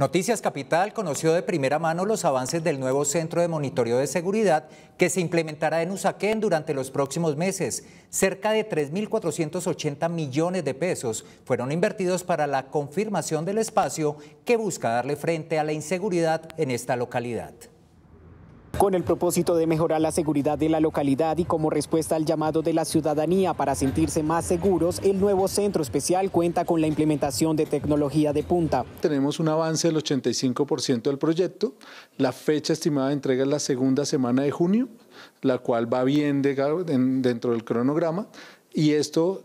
Noticias Capital conoció de primera mano los avances del nuevo centro de monitoreo de seguridad que se implementará en Usaquén durante los próximos meses. Cerca de 3.480 millones de pesos fueron invertidos para la confirmación del espacio que busca darle frente a la inseguridad en esta localidad con el propósito de mejorar la seguridad de la localidad y como respuesta al llamado de la ciudadanía para sentirse más seguros, el nuevo centro especial cuenta con la implementación de tecnología de punta. Tenemos un avance del 85% del proyecto, la fecha estimada de entrega es la segunda semana de junio, la cual va bien dentro del cronograma y esto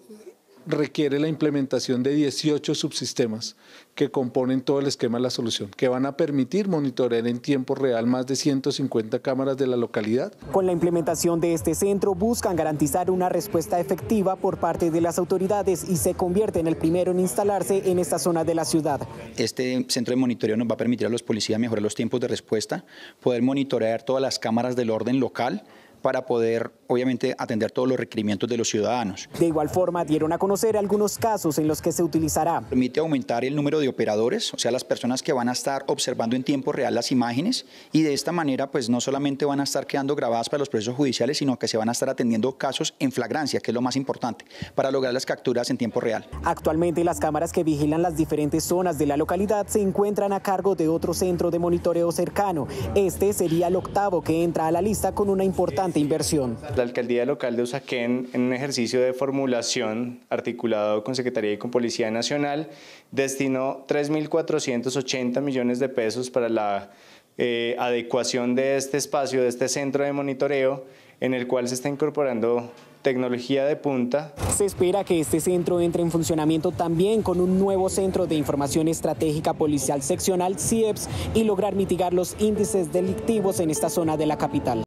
requiere la implementación de 18 subsistemas que componen todo el esquema de la solución, que van a permitir monitorear en tiempo real más de 150 cámaras de la localidad. Con la implementación de este centro buscan garantizar una respuesta efectiva por parte de las autoridades y se convierte en el primero en instalarse en esta zona de la ciudad. Este centro de monitoreo nos va a permitir a los policías mejorar los tiempos de respuesta, poder monitorear todas las cámaras del orden local para poder, obviamente, atender todos los requerimientos de los ciudadanos. De igual forma, dieron a conocer algunos casos en los que se utilizará. Permite aumentar el número de operadores, o sea, las personas que van a estar observando en tiempo real las imágenes y de esta manera, pues no solamente van a estar quedando grabadas para los procesos judiciales, sino que se van a estar atendiendo casos en flagrancia, que es lo más importante, para lograr las capturas en tiempo real. Actualmente, las cámaras que vigilan las diferentes zonas de la localidad se encuentran a cargo de otro centro de monitoreo cercano. Este sería el octavo que entra a la lista con una importante inversión. La alcaldía local de Usaquén, en un ejercicio de formulación articulado con Secretaría y con Policía Nacional, destinó 3.480 millones de pesos para la eh, adecuación de este espacio, de este centro de monitoreo, en el cual se está incorporando tecnología de punta. Se espera que este centro entre en funcionamiento también con un nuevo centro de información estratégica policial seccional CIEPS y lograr mitigar los índices delictivos en esta zona de la capital.